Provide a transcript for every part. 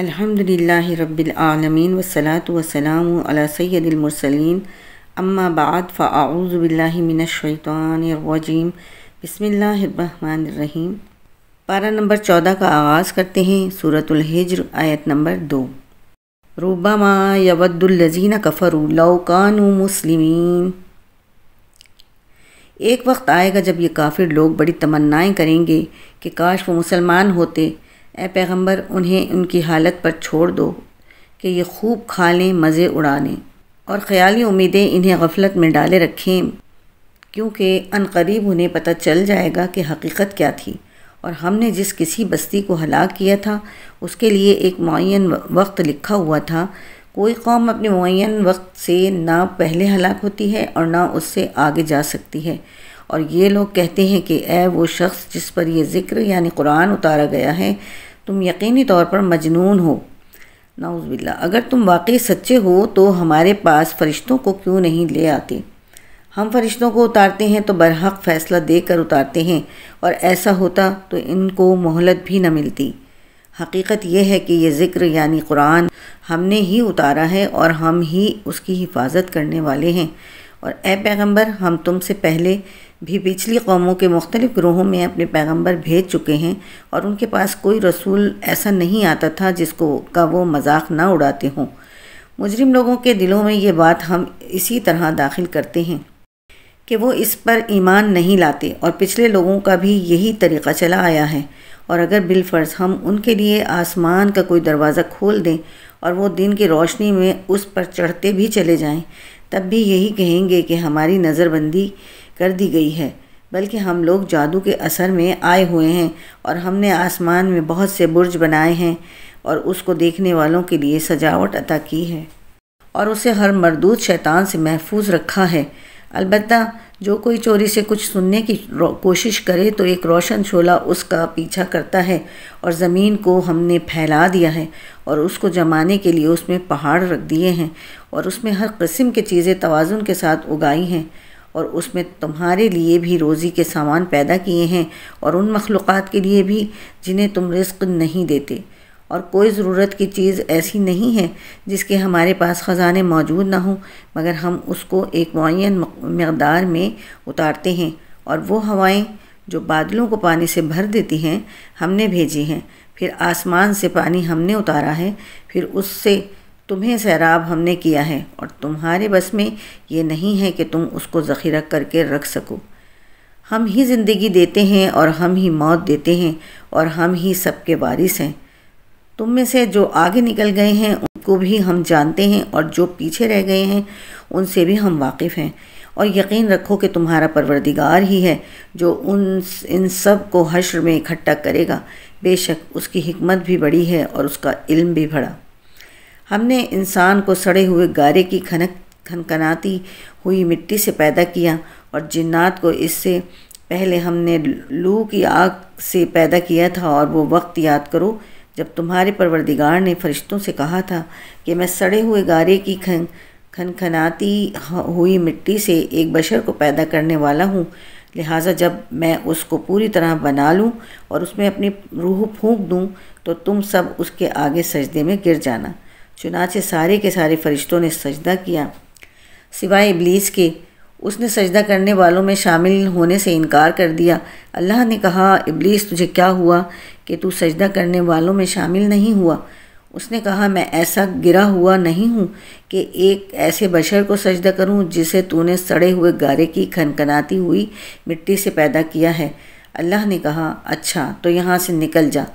अल्हम्दुलिल्लाहि रब्बिल आलमीन वसलात वसलाम अला सय्यदिल मुरसलीन अम्मा बाद फ़ाऊज़ु बिल्लाहि मिनश्शैतानिर रजीम रहीम पारा नंबर चौदह का आगाज़ करते हैं सूरतुल हिज्र आयत नंबर दो रूबामा यवद्दुल्लजीन कफ़रू लौकानु मुस्लिमीन एक वक्त आएगा जब ये काफिर लोग बड़ी तमन्नाएं करेंगे कि काश वो मुसलमान होते ए पैगंबर उन्हें उनकी हालत पर छोड़ दो कि ये खूब खा लें मज़े उड़ा लें और ख़्याली उम्मीदें इन्हें गफलत में डाले रखें क्योंकि अनकरीब उन्हें पता चल जाएगा कि हकीकत क्या थी और हमने जिस किसी बस्ती को हलाक किया था उसके लिए एक मुन वक्त लिखा हुआ था कोई कौम अपने मुन वक्त से ना पहले हलाक होती है और ना उससे आगे जा सकती है और ये लोग कहते हैं कि ए वो शख्स जिस पर यह ज़िक्र यानी कुरान उतारा गया है तुम यकीनी तौर पर मजनून हो नाउज़बिल्ला अगर तुम वाकई सच्चे हो तो हमारे पास फ़रिश्तों को क्यों नहीं ले आते हम फरिश्तों को उतारते हैं तो बरहक फ़ैसला देकर उतारते हैं और ऐसा होता तो इनको मोहलत भी न मिलती हकीकत यह है कि ये ज़िक्र यानी कुरान हमने ही उतारा है और हम ही उसकी हिफाजत करने वाले हैं और ए पैगंबर हम तुमसे पहले भी पिछली कौमों के मुख्तलिफ़ ग्रोहों में अपने पैगंबर भेज चुके हैं और उनके पास कोई रसूल ऐसा नहीं आता था जिसको का वो मजाक ना उड़ाते हों मुजरिम लोगों के दिलों में ये बात हम इसी तरह दाखिल करते हैं कि वो इस पर ईमान नहीं लाते और पिछले लोगों का भी यही तरीक़ा चला आया है और अगर बिलफ़र्ज़ हम उनके लिए आसमान का कोई दरवाज़ा खोल दें और वो दिन की रोशनी में उस पर चढ़ते भी चले जाएं तब भी यही कहेंगे कि हमारी नज़रबंदी कर दी गई है बल्कि हम लोग जादू के असर में आए हुए हैं और हमने आसमान में बहुत से बुर्ज बनाए हैं और उसको देखने वालों के लिए सजावट अता की है और उसे हर मरदूद शैतान से महफूज रखा है अलबत् जो कोई चोरी से कुछ सुनने की कोशिश करे तो एक रोशन शोला उसका पीछा करता है और ज़मीन को हमने फैला दिया है और उसको जमाने के लिए उसमें पहाड़ रख दिए हैं और उसमें हर किस्म की चीज़ें तोज़ुन के साथ उगाई हैं और उसमें तुम्हारे लिए भी रोज़ी के सामान पैदा किए हैं और उन मखलूक़ के लिए भी जिन्हें तुम रिस्क नहीं देते और कोई ज़रूरत की चीज़ ऐसी नहीं है जिसके हमारे पास ख़जाने मौजूद ना हों मगर हम उसको एक मुन मकदार में उतारते हैं और वो हवाएं जो बादलों को पानी से भर देती हैं हमने भेजी हैं फिर आसमान से पानी हमने उतारा है फिर उससे तुम्हें सैराब हमने किया है और तुम्हारे बस में ये नहीं है कि तुम उसको ज़ख़ीरा करके रख सको हम ही ज़िंदगी देते हैं और हम ही मौत देते हैं और हम ही सबके वारिस हैं तुम में से जो आगे निकल गए हैं उनको भी हम जानते हैं और जो पीछे रह गए हैं उनसे भी हम वाकिफ़ हैं और यकीन रखो कि तुम्हारा परवरदिगार ही है जो उन इन सब को हश्र में इकट्ठा करेगा बेशक उसकी हमत भी बड़ी है और उसका इल्म भी बड़ा हमने इंसान को सड़े हुए गारे की खनक खनखनाती हुई मिट्टी से पैदा किया और जिन्नात को इससे पहले हमने लू की आग से पैदा किया था और वो वक्त याद करो जब तुम्हारे परवरदिगार ने फरिश्तों से कहा था कि मैं सड़े हुए गारे की खन खनखनाती हुई मिट्टी से एक बशर को पैदा करने वाला हूँ लिहाजा जब मैं उसको पूरी तरह बना लूँ और उसमें अपनी रूह फूंक दूँ तो तुम सब उसके आगे सजदे में गिर जाना चुनाचे सारे के सारे फरिश्तों ने सजदा किया सिवाय इब्लीस के उसने सजदा करने वालों में शामिल होने से इनकार कर दिया अल्लाह ने कहा इब्लीस तुझे क्या हुआ कि तू सजदा करने वालों में शामिल नहीं हुआ उसने कहा मैं ऐसा गिरा हुआ नहीं हूँ कि एक ऐसे बशर को सजदा करूँ जिसे तूने सड़े हुए गारे की खनखनाती हुई मिट्टी से पैदा किया है अल्लाह ने कहा अच्छा तो यहाँ से निकल जा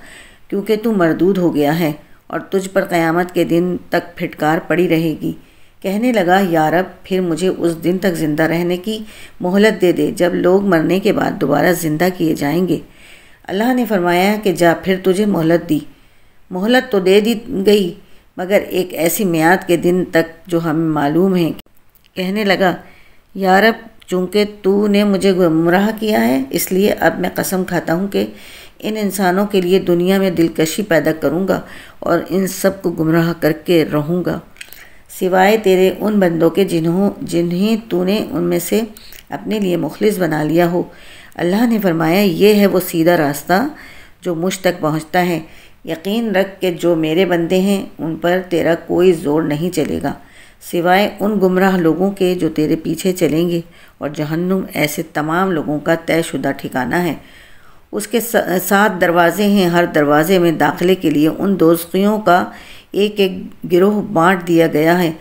क्योंकि तू मरदूद हो गया है और तुझ पर क़यामत के दिन तक फिटकार पड़ी रहेगी कहने लगा यारब फिर मुझे उस दिन तक ज़िंदा रहने की मोहलत दे दे जब लोग मरने के बाद दोबारा ज़िंदा किए जाएंगे अल्लाह ने फरमाया कि जा फिर तुझे मोहलत दी मोहलत तो दे दी गई मगर एक ऐसी मियाद के दिन तक जो हमें मालूम है कहने लगा यारब चूँकि तू ने मुझे गुमराह किया है इसलिए अब मैं कसम खाता हूँ कि इन इंसानों के लिए दुनिया में दिलकशी पैदा करूँगा और इन सब को गुमराह करके रहूँगा सिवाय तेरे उन बंदों के जिन्हों जिन्हें तूने उनमें से अपने लिए मुखलिस बना लिया हो अल्लाह ने फरमाया ये है वो सीधा रास्ता जो मुझ तक पहुँचता है यकीन रख के जो मेरे बंदे हैं उन पर तेरा कोई ज़ोर नहीं चलेगा सिवाय उन गुमराह लोगों के जो तेरे पीछे चलेंगे और जहन्नुम ऐसे तमाम लोगों का तयशुदा ठिकाना है उसके सात दरवाज़े हैं हर दरवाज़े में दाखिले के लिए उन दोस्तियों का एक एक गिरोह बांट दिया गया है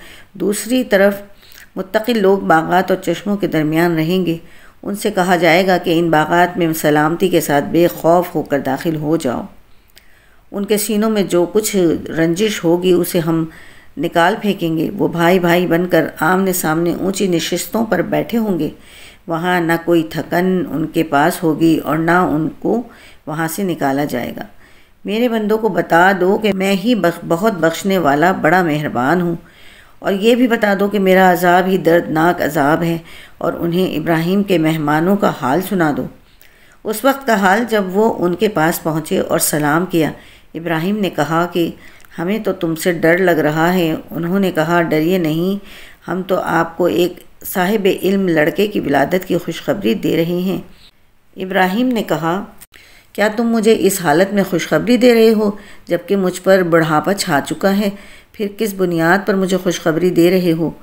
दूसरी तरफ मुतकिल लोग बागात और चश्मों के दरमियान रहेंगे उनसे कहा जाएगा कि इन बागात में सलामती के साथ बेखौफ होकर दाखिल हो जाओ उनके सीनों में जो कुछ रंजिश होगी उसे हम निकाल फेंकेंगे वो भाई भाई बनकर आमने सामने ऊंची नशस्तों पर बैठे होंगे वहाँ ना कोई थकन उनके पास होगी और ना उनको वहाँ से निकाला जाएगा मेरे बंदों को बता दो कि मैं ही बख, बहुत बख्शने वाला बड़ा मेहरबान हूँ और ये भी बता दो कि मेरा अजाब ही दर्दनाक अजाब है और उन्हें इब्राहिम के मेहमानों का हाल सुना दो उस वक्त का हाल जब वो उनके पास पहुँचे और सलाम किया इब्राहिम ने कहा कि हमें तो तुमसे डर लग रहा है उन्होंने कहा डरिए नहीं हम तो आपको एक साहिब इल्म लड़के की विलादत की खुशखबरी दे रहे हैं इब्राहिम ने कहा क्या तुम मुझे इस हालत में खुशखबरी दे रहे हो जबकि मुझ पर बुढ़ापा छा चुका है फिर किस बुनियाद पर मुझे खुशखबरी दे रहे हो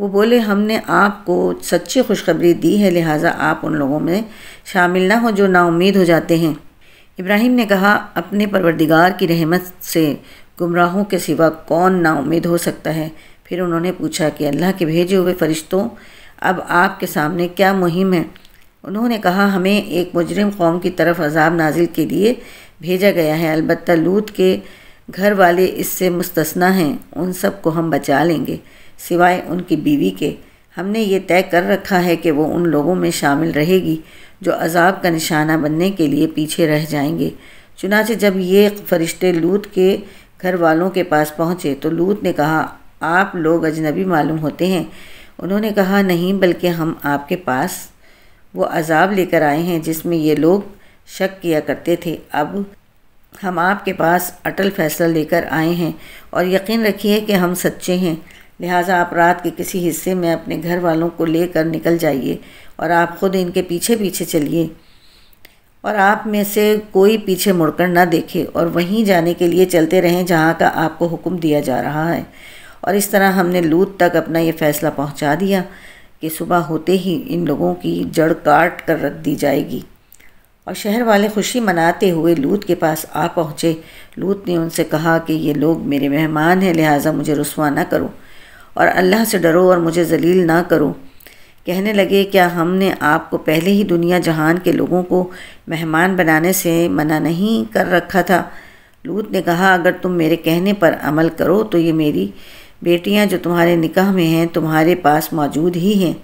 वो बोले हमने आपको सच्ची खुशखबरी दी है लिहाजा आप उन लोगों में शामिल ना हो जो नाउमीद हो जाते हैं इब्राहिम ने कहा अपने परवरदिगार की रहमत से गुमराहों के सिवा कौन नाउमीद हो सकता है फिर उन्होंने पूछा कि अल्लाह के भेजे हुए फ़रिश्तों अब आपके सामने क्या मुहिम है उन्होंने कहा हमें एक मुजरिम कौम की तरफ अजाब नाजिल के लिए भेजा गया है अलबत् लूत के घर वाले इससे मुस्तना हैं उन सब को हम बचा लेंगे सिवाय उनकी बीवी के हमने ये तय कर रखा है कि वो उन लोगों में शामिल रहेगी जो अजाब का निशाना बनने के लिए पीछे रह जाएंगे चुनाचे जब ये फरिश्ते लूत के घर वालों के पास पहुँचे तो लूत ने कहा आप लोग अजनबी मालूम होते हैं उन्होंने कहा नहीं बल्कि हम आपके पास वो अजाब लेकर आए हैं जिसमें ये लोग शक किया करते थे अब हम आपके पास अटल फैसला लेकर आए हैं और यकीन रखिए कि हम सच्चे हैं लिहाजा आप रात के किसी हिस्से में अपने घर वालों को लेकर निकल जाइए और आप खुद इनके पीछे पीछे चलिए और आप में से कोई पीछे मुड़कर ना देखे और वहीं जाने के लिए चलते रहें जहाँ का आपको हुक्म दिया जा रहा है और इस तरह हमने लूत तक अपना ये फैसला पहुंचा दिया कि सुबह होते ही इन लोगों की जड़ काट कर रख दी जाएगी और शहर वाले खुशी मनाते हुए लूत के पास आ पहुँचे लूत ने उनसे कहा कि ये लोग मेरे मेहमान हैं लिहाजा मुझे रसवा ना करो और अल्लाह से डरो और मुझे जलील ना करो कहने लगे क्या हमने आपको पहले ही दुनिया जहान के लोगों को मेहमान बनाने से मना नहीं कर रखा था लूत ने कहा अगर तुम मेरे कहने पर अमल करो तो ये मेरी बेटियां जो तुम्हारे निकाह में हैं तुम्हारे पास मौजूद ही हैं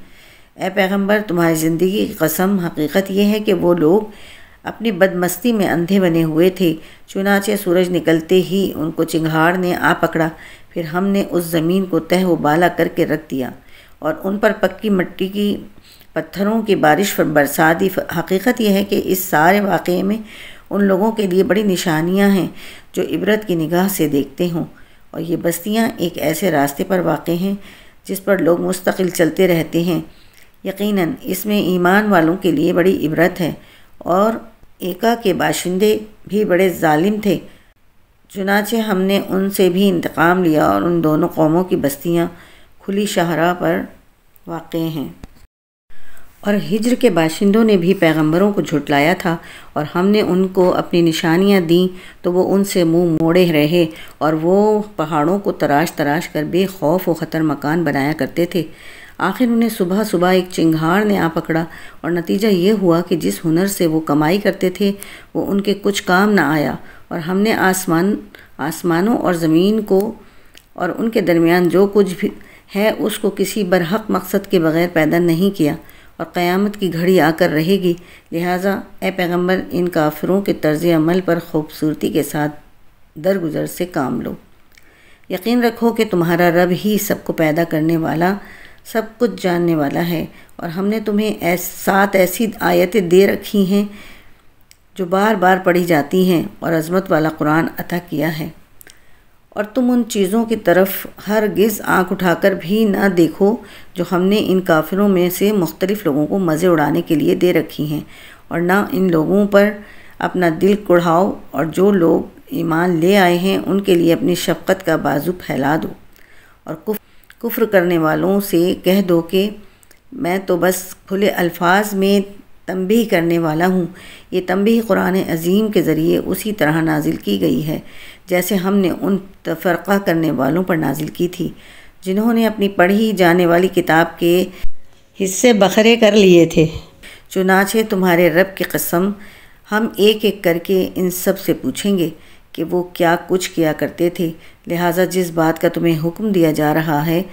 ए पैगंबर तुम्हारी ज़िंदगी की कसम हकीकत यह है कि वो लोग अपनी बदमस्ती में अंधे बने हुए थे चुनाचे सूरज निकलते ही उनको चिंगाड़ ने आ पकड़ा फिर हमने उस ज़मीन को तह उबाला करके रख दिया और उन पर पक्की मिट्टी की पत्थरों की बारिश बरसा दी हकीकत यह है कि इस सारे वाक़े में उन लोगों के लिए बड़ी निशानियां हैं जो इबरत की निगाह से देखते हों और ये बस्तियाँ एक ऐसे रास्ते पर वाक़ हैं जिस पर लोग मुस्तकिल चलते रहते हैं यकीन इसमें ईमान वालों के लिए बड़ी इबरत है और एका के बाशिंदे भी बड़े ालिम थे चुनाचे हमने उनसे भी इंतकाम लिया और उन दोनों कौमों की बस्तियाँ खुली शाहरा पर वाक़ हैं और हिजर के बाशिंदों ने भी पैगंबरों को झुटलाया था और हमने उनको अपनी निशानियाँ दीं तो वो उनसे मुंह मोड़े रहे और वो पहाड़ों को तराश तराश कर बेखौफ व ख़तर मकान बनाया करते थे आखिर उन्हें सुबह सुबह एक चिंगाड़ ने आ पकड़ा और नतीजा ये हुआ कि जिस हुनर से वो कमाई करते थे वो उनके कुछ काम ना आया और हमने आसमान आसमानों और ज़मीन को और उनके दरमियान जो कुछ भी है उसको किसी बरहक मकसद के बगैर पैदा नहीं किया और क़यामत की घड़ी आकर रहेगी लिहाजा ए पैगम्बर इन काफिरों के तर्ज अमल पर खूबसूरती के साथ दरगुजर से काम लो यकीन रखो कि तुम्हारा रब ही सबको पैदा करने वाला सब कुछ जानने वाला है और हमने तुम्हें ऐस सात ऐसी आयतें दे रखी हैं जो बार बार पढ़ी जाती हैं और अजमत वाला कुरान अता किया है और तुम उन चीज़ों की तरफ हर गिज़ आँख उठाकर भी ना देखो जो हमने इन काफिलों में से मुख्तलिफ़ लोगों को मज़े उड़ाने के लिए दे रखी हैं और ना इन लोगों पर अपना दिल कुढ़ाओ और जो लोग ईमान ले आए हैं उनके लिए अपनी शफकत का बाजू फैला दो और कुफ कुफ्र करने वालों से कह दो कि मैं तो बस खुले अल्फाज में तंबी करने वाला हूँ ये तंबी कुरान अजीम के ज़रिए उसी तरह नाजिल की गई है जैसे हमने उन तफरक़ा करने वालों पर नाजिल की थी जिन्होंने अपनी पढ़ी जाने वाली किताब के हिस्से बखरे कर लिए थे चुनाचे तुम्हारे रब की कसम हम एक एक करके इन सब से पूछेंगे कि वो क्या कुछ किया करते थे लिहाजा जिस बात का तुम्हें हुक्म दिया जा रहा है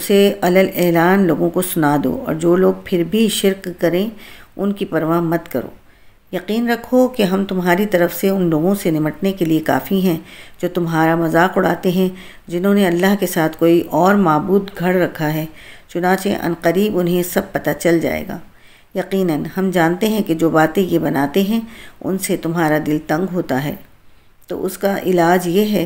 उसे अल एलान लोगों को सुना दो और जो लोग फिर भी शिरक करें उनकी परवाह मत करो यकीन रखो कि हम तुम्हारी तरफ से उन लोगों से निमटने के लिए काफ़ी हैं जो तुम्हारा मजाक उड़ाते हैं जिन्होंने अल्लाह के साथ कोई और मबूद घड़ रखा है चुनाचे अनकरीब उन्हें सब पता चल जाएगा यकीनन हम जानते हैं कि जो बातें ये बनाते हैं उनसे तुम्हारा दिल तंग होता है तो उसका इलाज ये है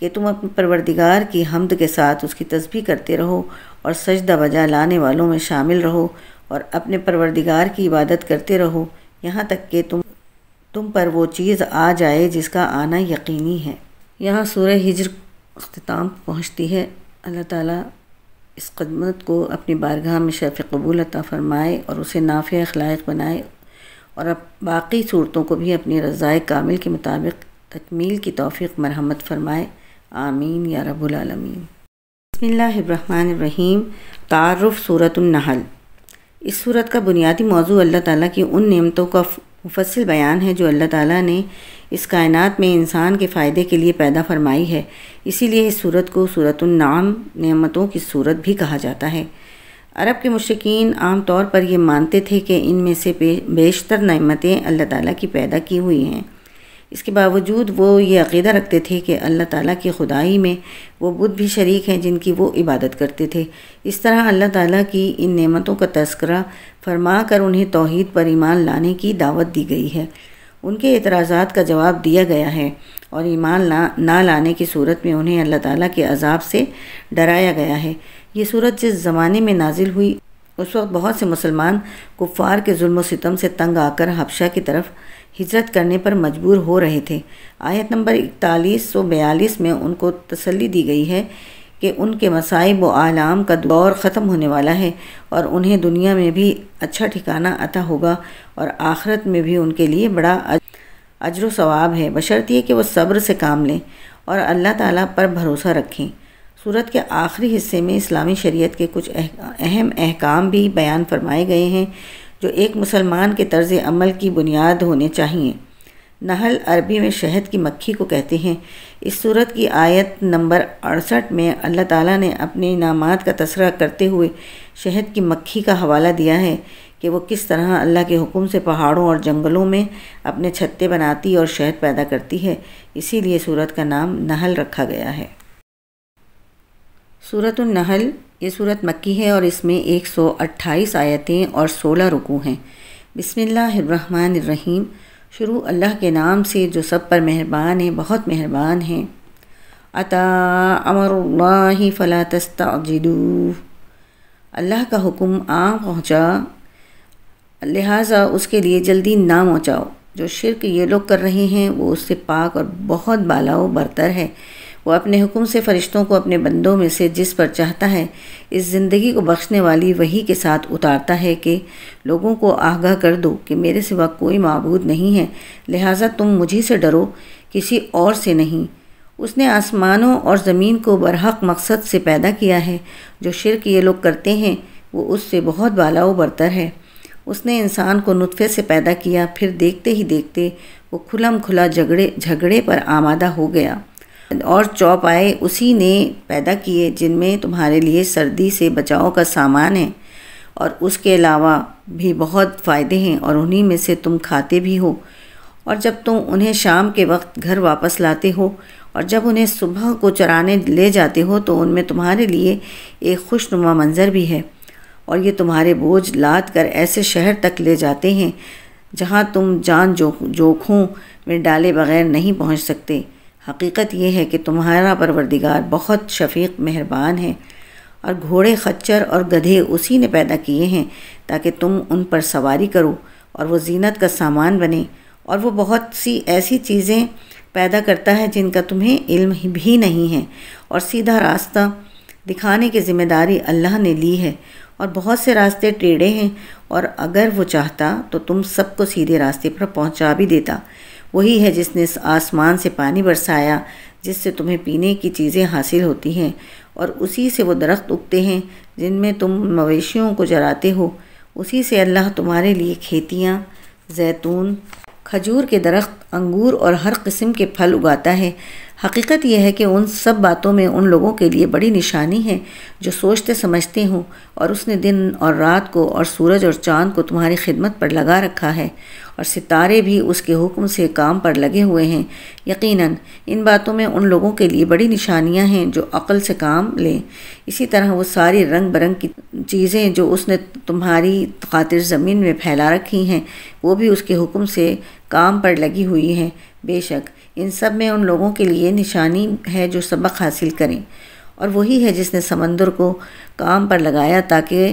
कि तुम अपने परवरदिगार की हमद के साथ उसकी तस्बी करते रहो और सजदा बजा लाने वालों में शामिल रहो और अपने परवरदिगार की इबादत करते रहो यहाँ तक कि तुम तुम पर वो चीज़ आ जाए जिसका आना यकीनी है यहाँ सूर्य हिजर अख्ताम पहुँचती है अल्लाह ताला इस खदमत को अपनी बारगाह में शेफ कबूल अता फ़रमाए और उसे नाफ़ अखलाक बनाए और अब बाकी सूरतों को भी अपनी रज़ाए कामिल के मुताबिक तकमील की तोफ़ी मरहमत फ़रमाए आमीन या रबालमीन बसमीम तारफ़ सूरतुलनहल इस सूरत का बुनियादी मौजू अल्लाह ताला की उन नेमतों का मुफसल बयान है जो अल्लाह ताला ने इस कायनात में इंसान के फ़ायदे के लिए पैदा फरमाई है इसीलिए इस सूरत को सूरत नाम नेमतों की सूरत भी कहा जाता है अरब के आम तौर पर यह मानते थे कि इनमें से बेशतर नमतें अल्लाह ताली की पैदा की हुई हैं इसके बावजूद वो ये अकीदा रखते थे कि अल्लाह ताला की खुदाई में वो बुद्ध भी शरीक हैं जिनकी वो इबादत करते थे इस तरह अल्लाह ताला की इन नेमतों का तस्करा फरमा कर उन्हें तोहद पर ईमान लाने की दावत दी गई है उनके एतराज़ात का जवाब दिया गया है और ईमान ला ना लाने की सूरत में उन्हें अल्लाह ताली के अजाब से डराया गया है ये सूरत जिस ज़माने में नाजिल हुई उस वक्त बहुत से मुसलमान कुफ़ार के जुल्म सितम से तंग आकर हबशा की तरफ हिजरत करने पर मजबूर हो रहे थे आयत नंबर इकतालीस सौ बयालीस में उनको तसली दी गई है कि उनके मसाइब व आलाम का दौर ख़त्म होने वाला है और उन्हें दुनिया में भी अच्छा ठिकाना अता होगा और आखरत में भी उनके लिए बड़ा अजर सवाब है बशर्त कि वह सब्र से काम लें और अल्लाह ताला पर भरोसा रखें सूरत के आखिरी हिस्से में इस्लामी शरीयत के कुछ अहम अहकाम भी बयान फरमाए गए हैं जो एक मुसलमान के तर्ज अमल की बुनियाद होने चाहिए नहल अरबी में शहद की मक्खी को कहते हैं इस सूरत की आयत नंबर अड़सठ में अल्लाह ताला ने अपने इनामात का तस्करा करते हुए शहद की मक्खी का हवाला दिया है कि वो किस तरह अल्लाह के हुक्म से पहाड़ों और जंगलों में अपने छत्ते बनाती और शहद पैदा करती है इसीलिए सूरत का नाम नहल रखा गया है सूरत नहल ये सूरत मक्की है और इसमें 128 आयतें और 16 रुकू हैं बिसमीम शुरू अल्लाह के नाम से जो सब पर मेहरबान है बहुत मेहरबान हैं अता अमर फ़ला तस्ताजिदू अल्लाह का हुक्म आ पहुँचा लिहाजा उसके लिए जल्दी ना पहुँचाओ जो शिरक ये लोग कर रहे हैं वो उससे पाक और बहुत बाला बरतर है वो अपने हुक्म से फरिश्तों को अपने बंदों में से जिस पर चाहता है इस ज़िंदगी को बख्शने वाली वही के साथ उतारता है कि लोगों को आगाह कर दो कि मेरे सिवा कोई मबूद नहीं है लिहाजा तुम मुझे से डरो किसी और से नहीं उसने आसमानों और ज़मीन को बरहक मकसद से पैदा किया है जो शिरक ये लोग करते हैं वो उससे बहुत बाला बरतर है उसने इंसान को नुतफ़े से पैदा किया फिर देखते ही देखते वो खुलम खुला झगड़े झगड़े पर आमादा हो गया और चौपाए उसी ने पैदा किए जिनमें तुम्हारे लिए सर्दी से बचाव का सामान है और उसके अलावा भी बहुत फ़ायदे हैं और उन्हीं में से तुम खाते भी हो और जब तुम उन्हें शाम के वक्त घर वापस लाते हो और जब उन्हें सुबह को चराने ले जाते हो तो उनमें तुम्हारे लिए एक खुशनुमा मंज़र भी है और ये तुम्हारे बोझ लाद कर ऐसे शहर तक ले जाते हैं जहाँ तुम जान जो जोखों में डाले बगैर नहीं पहुँच सकते हकीकत यह है कि तुम्हारा परवरदिगार बहुत शफीक मेहरबान है और घोड़े खच्चर और गधे उसी ने पैदा किए हैं ताकि तुम उन पर सवारी करो और वो जीनत का सामान बने और वो बहुत सी ऐसी चीज़ें पैदा करता है जिनका तुम्हें इल्म भी नहीं है और सीधा रास्ता दिखाने की ज़िम्मेदारी अल्लाह ने ली है और बहुत से रास्ते टेढ़े हैं और अगर वो चाहता तो तुम सबको सीधे रास्ते पर पहुंचा भी देता वही है जिसने आसमान से पानी बरसाया जिससे तुम्हें पीने की चीज़ें हासिल होती हैं और उसी से वो दरख्त उगते हैं जिनमें तुम मवेशियों को जराते हो उसी से अल्लाह तुम्हारे लिए खेतियाँ जैतून खजूर के दरख्त अंगूर और हर किस्म के फल उगाता है हकीकत यह है कि उन सब बातों में उन लोगों के लिए बड़ी निशानी है जो सोचते समझते हों और उसने दिन और रात को और सूरज और चांद को तुम्हारी खिदमत पर लगा रखा है और सितारे भी उसके हुक्म से काम पर लगे हुए हैं यकीनन इन बातों में उन लोगों के लिए बड़ी निशानियां हैं जो अकल से काम लें इसी तरह वो सारी रंग बरंग की चीज़ें जो उसने तुम्हारी खातिर ज़मीन में फैला रखी हैं वो भी उसके हुक्म से काम पर लगी हुई हैं बेशक इन सब में उन लोगों के लिए निशानी है जो सबक हासिल करें और वही है जिसने समंदर को काम पर लगाया ताकि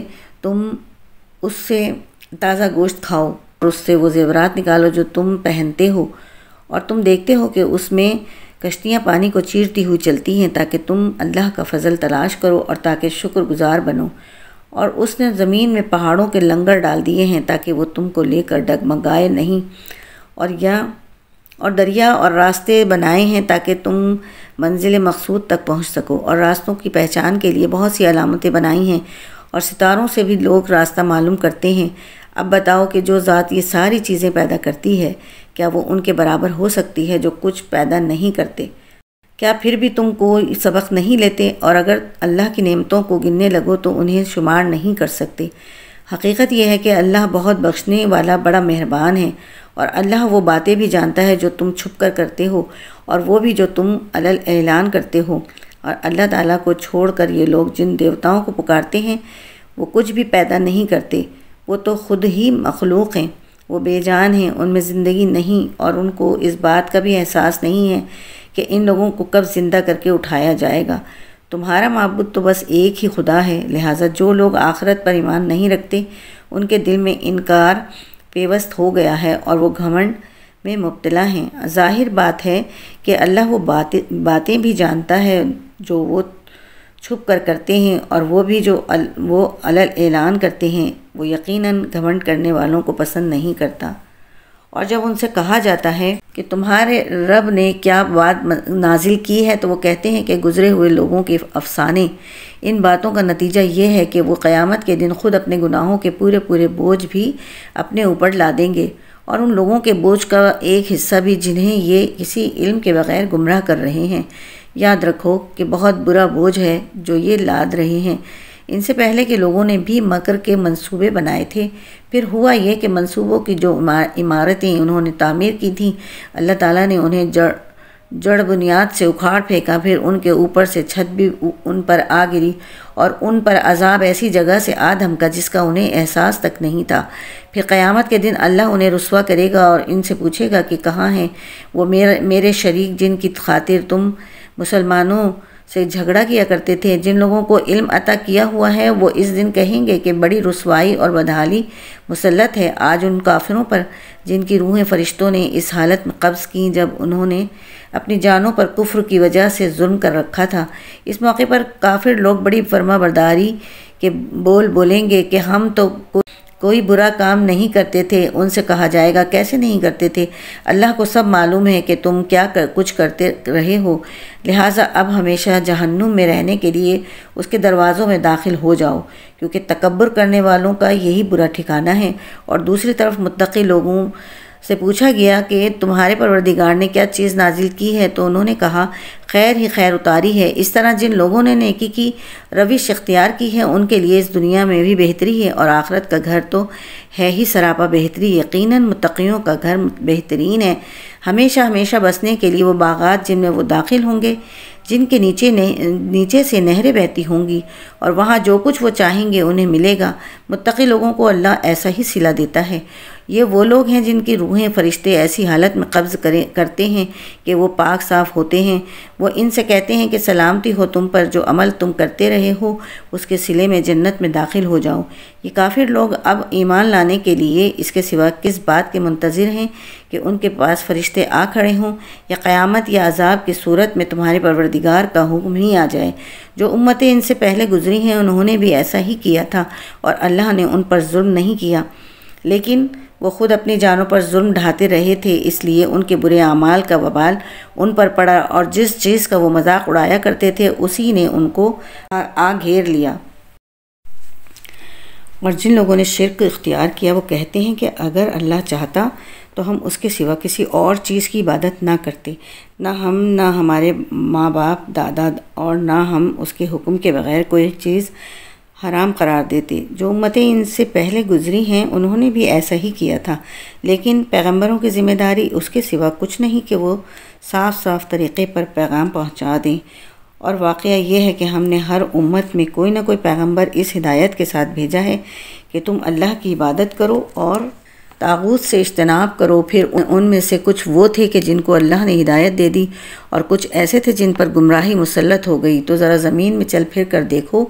तुम उससे ताज़ा गोश्त खाओ और उससे वो जेवरात निकालो जो तुम पहनते हो और तुम देखते हो कि उसमें कश्तियाँ पानी को चीरती हुई चलती हैं ताकि तुम अल्लाह का फजल तलाश करो और ताकि शुक्रगुजार बनो और उसने ज़मीन में पहाड़ों के लंगर डाल दिए हैं ताकि वो तुमको लेकर डगमगाए नहीं और या और दरिया और रास्ते बनाए हैं ताकि तुम मंजिल मकसूद तक पहुंच सको और रास्तों की पहचान के लिए बहुत सी अलामतें बनाई हैं और सितारों से भी लोग रास्ता मालूम करते हैं अब बताओ कि जो ज़ात ये सारी चीज़ें पैदा करती है क्या वो उनके बराबर हो सकती है जो कुछ पैदा नहीं करते क्या फिर भी तुम कोई सबक नहीं लेते और अगर अल्लाह की नेमतों को गिनने लगो तो उन्हें शुमार नहीं कर सकते हकीकत यह है कि अल्लाह बहुत बख्शने वाला बड़ा मेहरबान है और अल्लाह वो बातें भी जानता है जो तुम छुप कर करते हो और वो भी जो तुम अलल ऐलान करते हो और अल्लाह ताला को छोड़कर ये लोग जिन देवताओं को पुकारते हैं वो कुछ भी पैदा नहीं करते वो तो खुद ही मखलूक हैं वो बेजान हैं उनमें ज़िंदगी नहीं और उनको इस बात का भी एहसास नहीं है कि इन लोगों को कब ज़िंदा करके उठाया जाएगा तुम्हारा मबूद तो बस एक ही खुदा है लिहाजा जो लोग आखरत पर ईमान नहीं रखते उनके दिल में इनकार पेवस्त हो गया है और वो घमंड में मुबतला हैं जाहिर बात है कि अल्लाह वो बातें बातें भी जानता है जो वो छुप कर करते हैं और वो भी जो अल, वो अलल ऐलान करते हैं वो यकीनन घमंड करने वालों को पसंद नहीं करता और जब उनसे कहा जाता है कि तुम्हारे रब ने क्या बात नाजिल की है तो वो कहते हैं कि गुज़रे हुए लोगों के अफसाने इन बातों का नतीजा ये है कि वो क़यामत के दिन खुद अपने गुनाहों के पूरे पूरे बोझ भी अपने ऊपर ला देंगे और उन लोगों के बोझ का एक हिस्सा भी जिन्हें ये किसी इल्म के बग़ैर गुमराह कर रहे हैं याद रखो कि बहुत बुरा बोझ है जो ये लाद रहे हैं इनसे पहले के लोगों ने भी मकर के मंसूबे बनाए थे फिर हुआ यह कि मंसूबों की जो इमारतें उन्होंने तामीर की थी अल्लाह ताला ने उन्हें जड़ जड़ बुनियाद से उखाड़ फेंका फिर उनके ऊपर से छत भी उन पर आ गिरी और उन पर अजाब ऐसी जगह से आ धमका जिसका उन्हें एहसास तक नहीं था फिर क़यामत के दिन अल्लाह उन्हें रसुआ करेगा और इनसे पूछेगा कि कहाँ हैं वो मेरे मेरे शरीक जिनकी खातिर तुम मुसलमानों से झगड़ा किया करते थे जिन लोगों को इल्म अता किया हुआ है वो इस दिन कहेंगे कि बड़ी रसवाई और बदहाली मुसलत है आज उन काफिरों पर जिनकी रूहें फ़रिश्तों ने इस हालत में कब्ज़ की जब उन्होंने अपनी जानों पर कुफ्र की वजह से जुर्म कर रखा था इस मौके पर काफिर लोग बड़ी फर्मा बरदारी के बोल बोलेंगे कि हम तो कोई बुरा काम नहीं करते थे उनसे कहा जाएगा कैसे नहीं करते थे अल्लाह को सब मालूम है कि तुम क्या कर, कुछ करते रहे हो लिहाजा अब हमेशा जहन्नुम में रहने के लिए उसके दरवाज़ों में दाखिल हो जाओ क्योंकि तकबर करने वालों का यही बुरा ठिकाना है और दूसरी तरफ मुतकी लोगों से पूछा गया कि तुम्हारे परवरदिगार ने क्या चीज़ नाजिल की है तो उन्होंने कहा खैर ही खैर उतारी है इस तरह जिन लोगों ने नेकी की रविश इख्तियार की है उनके लिए इस दुनिया में भी बेहतरी है और आखरत का घर तो है ही सरापा बेहतरी यकीनन मुतक़ियों का घर बेहतरीन है हमेशा हमेशा बसने के लिए वो बागात जिनमें वो दाखिल होंगे जिनके नीचे ने नीचे से नहरें बहती होंगी और वहाँ जो कुछ वो चाहेंगे उन्हें मिलेगा मुतकी लोगों को अल्लाह ऐसा ही सिला देता है ये वो लोग हैं जिनकी रूहें फरिश्ते ऐसी हालत में कब्ज़ करें करते हैं कि वो पाक साफ होते हैं वो इनसे कहते हैं कि सलामती हो तुम पर जो अमल तुम करते रहे हो उसके सिले में जन्नत में दाखिल हो जाओ ये काफिर लोग अब ईमान लाने के लिए इसके सिवा किस बात के मुंतज़र हैं कि उनके पास फरिश्ते आ खड़े हों या क़यामत या अजाब की सूरत में तुम्हारे परवरदिगार का हुक्म ही आ जाए जो उम्मतें इनसे पहले गुजरी हैं उन्होंने भी ऐसा ही किया था और अल्लाह ने उन पर जुल्म नहीं किया लेकिन वो खुद अपनी जानों पर जुल्म ढाते रहे थे इसलिए उनके बुरे अमाल का वबाल उन पर पड़ा और जिस चीज़ का वो मजाक उड़ाया करते थे उसी ने उनको आ घेर लिया और जिन लोगों ने शिरक इख्तियार किया वो कहते हैं कि अगर अल्लाह चाहता तो हम उसके सिवा किसी और चीज़ की इबादत ना करते ना हम ना हमारे माँ बाप दादा और ना हम उसके हुक्म के बगैर कोई चीज़ हराम करार देते जो उम्मतें इनसे पहले गुजरी हैं उन्होंने भी ऐसा ही किया था लेकिन पैगंबरों की ज़िम्मेदारी उसके सिवा कुछ नहीं कि वो साफ साफ तरीक़े पर पैगाम पहुंचा दें और वाक़ यह है कि हमने हर उम्मत में कोई ना कोई पैगंबर इस हिदायत के साथ भेजा है कि तुम अल्लाह की इबादत करो और तागूत से इजतनाब करो फिर उनमें से कुछ वो थे कि जिनको अल्लाह ने हिदायत दे दी और कुछ ऐसे थे जिन पर गुमराही मुसलत हो गई तो ज़रा ज़मीन में चल फिर कर देखो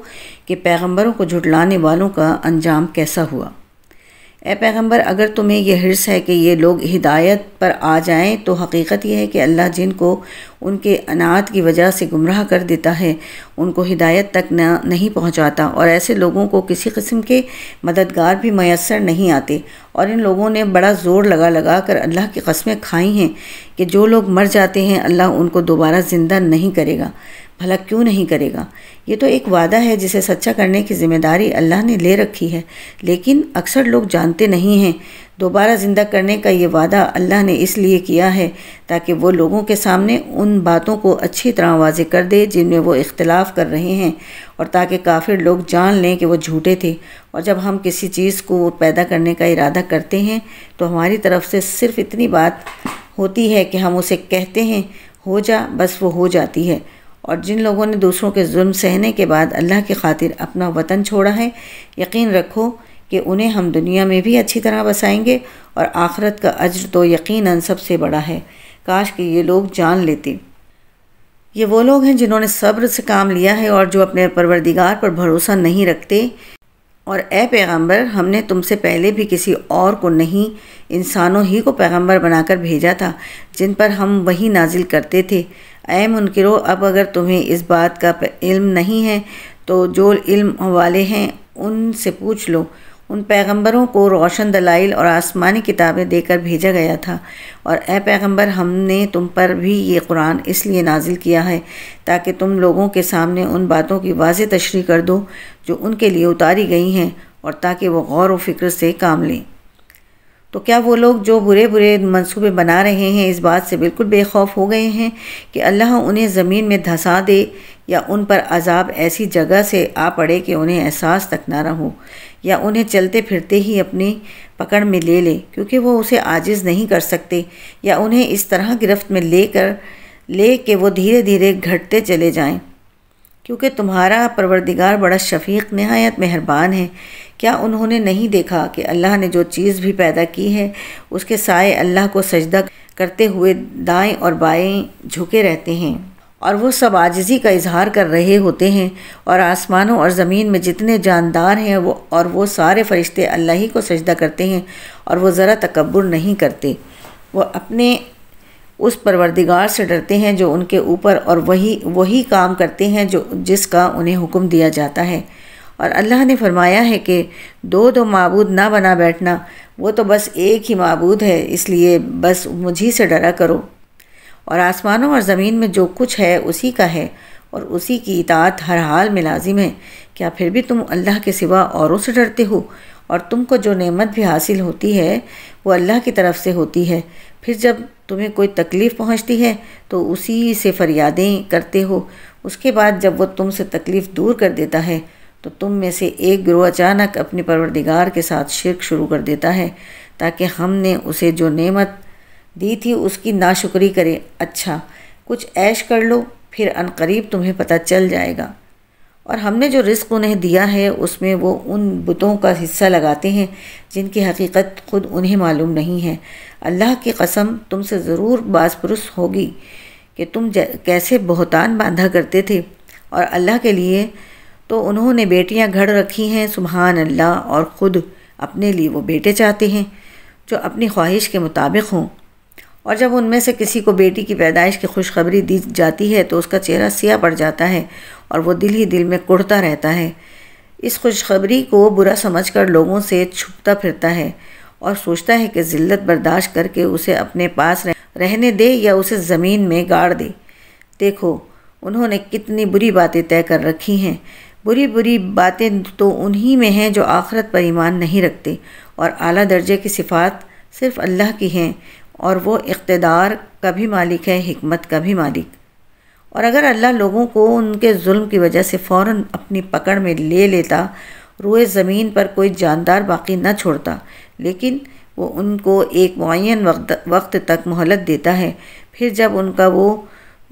कि पैगम्बरों को झुटलाने वालों का अंजाम कैसा हुआ ए पैगम्बर अगर तुम्हें यह हिरस है कि ये लोग हिदायत पर आ जाएं तो हकीकत यह है कि अल्लाह जिनको उनके अनात की वजह से गुमराह कर देता है उनको हिदायत तक न नहीं पहुंचाता और ऐसे लोगों को किसी किस्म के मददगार भी मैसर नहीं आते और इन लोगों ने बड़ा ज़ोर लगा लगा कर अल्लाह की कस्में खाई हैं कि जो लोग मर जाते हैं अल्लाह उनको दोबारा ज़िंदा नहीं करेगा भला क्यों नहीं करेगा ये तो एक वादा है जिसे सच्चा करने की जिम्मेदारी अल्लाह ने ले रखी है लेकिन अक्सर लोग जानते नहीं हैं दोबारा ज़िंदा करने का ये वादा अल्लाह ने इसलिए किया है ताकि वो लोगों के सामने उन बातों को अच्छी तरह वाजे कर दे जिनमें वो इख्तलाफ कर रहे हैं और ताकि काफिर लोग जान लें कि वो झूठे थे और जब हम किसी चीज़ को पैदा करने का इरादा करते हैं तो हमारी तरफ से सिर्फ इतनी बात होती है कि हम उसे कहते हैं हो जा बस वो हो जाती है और जिन लोगों ने दूसरों के जुल्म सहने के बाद अल्लाह की खातिर अपना वतन छोड़ा है यकीन रखो कि उन्हें हम दुनिया में भी अच्छी तरह बसाएंगे और आखरत का अज्र तो यकीन सबसे बड़ा है काश कि ये लोग जान लेते ये वो लोग हैं जिन्होंने सब्र से काम लिया है और जो अपने परवरदिगार पर भरोसा नहीं रखते और ए पैगंबर हमने तुमसे पहले भी किसी और को नहीं इंसानों ही को पैगंबर बनाकर भेजा था जिन पर हम वही नाजिल करते थे ए मुनकरो अब अगर तुम्हें इस बात का इल्म नहीं है तो जो इल्म वाले हैं उनसे पूछ लो उन पैगंबरों को रोशन दलाइल और आसमानी किताबें देकर भेजा गया था और ए पैगंबर हमने तुम पर भी ये कुरान इसलिए नाजिल किया है ताकि तुम लोगों के सामने उन बातों की वाज तशरी कर दो जो उनके लिए उतारी गई हैं और ताकि वो गौर व फिक्र से काम लें तो क्या वो लोग जो बुरे बुरे मंसूबे बना रहे हैं इस बात से बिल्कुल बेखौफ हो गए हैं कि अल्लाह उन्हें ज़मीन में धंसा दे या उन पर अजाब ऐसी जगह से आ पड़े कि उन्हें एहसास तक ना रहो या उन्हें चलते फिरते ही अपनी पकड़ में ले ले क्योंकि वो उसे आजिज़ नहीं कर सकते या उन्हें इस तरह गिरफ्त में ले कर ले कि वो धीरे धीरे घटते चले जाएँ क्योंकि तुम्हारा परवरदिगार बड़ा शफीक नहायत मेहरबान है क्या उन्होंने नहीं देखा कि अल्लाह ने जो चीज़ भी पैदा की है उसके साय अल्लाह को सजदा करते हुए दाएं और बाएं झुके रहते हैं और वो सब आजजी का इजहार कर रहे होते हैं और आसमानों और ज़मीन में जितने जानदार हैं वो और वो सारे फरिश्ते अल्लाह ही को सजदा करते हैं और वो ज़रा तकबर नहीं करते वो अपने उस परवरदिगार से डरते हैं जो उनके ऊपर और वही वही काम करते हैं जो जिसका उन्हें हुक्म दिया जाता है और अल्लाह ने फरमाया है कि दो दो तो मबूद ना बना बैठना वो तो बस एक ही मबूद है इसलिए बस मुझी से डरा करो और आसमानों और ज़मीन में जो कुछ है उसी का है और उसी की इतात हर हाल में लाजिम है क्या फिर भी तुम अल्लाह के सिवा औरों से डरते हो और तुमको जो नेमत भी हासिल होती है वो अल्लाह की तरफ से होती है फिर जब तुम्हें कोई तकलीफ़ पहुंचती है तो उसी से फरियादें करते हो उसके बाद जब वो तुमसे तकलीफ़ दूर कर देता है तो तुम में से एक ग्रोह अचानक अपने परवरदिगार के साथ शिरक शुरू कर देता है ताकि हमने उसे जो नेमत दी थी उसकी नाशुक्री करे अच्छा कुछ ऐश कर लो फिर अनकरीब तुम्हें पता चल जाएगा और हमने जो रिस्क उन्हें दिया है उसमें वो उन बुतों का हिस्सा लगाते हैं जिनकी हकीकत खुद उन्हें मालूम नहीं है अल्लाह की कसम तुमसे ज़रूर बाजपुरुष होगी कि तुम कैसे बहुतान बांधा करते थे और अल्लाह के लिए तो उन्होंने बेटियां घड़ रखी हैं सुबहान अल्लाह और ख़ुद अपने लिए वो बेटे चाहते हैं जो अपनी ख्वाहिश के मुताबिक हों और जब उनमें से किसी को बेटी की पैदाइश की खुशखबरी दी जाती है तो उसका चेहरा सिया पड़ जाता है और वो दिल ही दिल में कुढ़ता रहता है इस खुशखबरी को बुरा समझकर लोगों से छुपता फिरता है और सोचता है कि ज़िल्लत बर्दाश्त करके उसे अपने पास रहने दे या उसे ज़मीन में गाड़ दे देखो उन्होंने कितनी बुरी बातें तय कर रखी हैं बुरी बुरी बातें तो उन्हीं में हैं जो आखरत पर ईमान नहीं रखते और आला दर्जे की सिफात सिर्फ़ अल्लाह की हैं और वो इकतदार का भी मालिक है हमत का भी मालिक और अगर अल्लाह लोगों को उनके जुल्म की वजह से फ़ौर अपनी पकड़ में ले लेता रोए ज़मीन पर कोई जानदार बाकी न छोड़ता लेकिन वो उनको एक मुन वक्त वक्त तक मोहलत देता है फिर जब उनका वो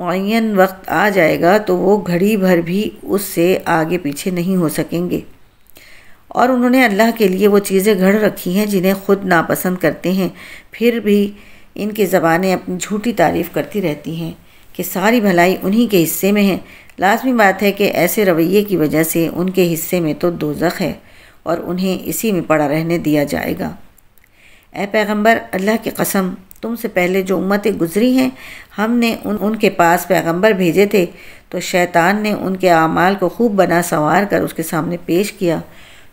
मुन वक्त आ जाएगा तो वो घड़ी भर भी उससे आगे पीछे नहीं हो सकेंगे और उन्होंने अल्लाह के लिए वो चीज़ें घड़ रखी हैं जिन्हें खुद नापसंद करते हैं फिर भी इनकी ज़बानें अपनी झूठी तारीफ़ करती रहती हैं कि सारी भलाई उन्हीं के हिस्से में है लाजमी बात है कि ऐसे रवैये की वजह से उनके हिस्से में तो दोजख है और उन्हें इसी में पड़ा रहने दिया जाएगा ए पैगंबर अल्लाह की कसम तुमसे पहले जो उम्मतें गुजरी हैं हमने उन उनके पास पैगंबर भेजे थे तो शैतान ने उनके अमाल को खूब बना संवार कर उसके सामने पेश किया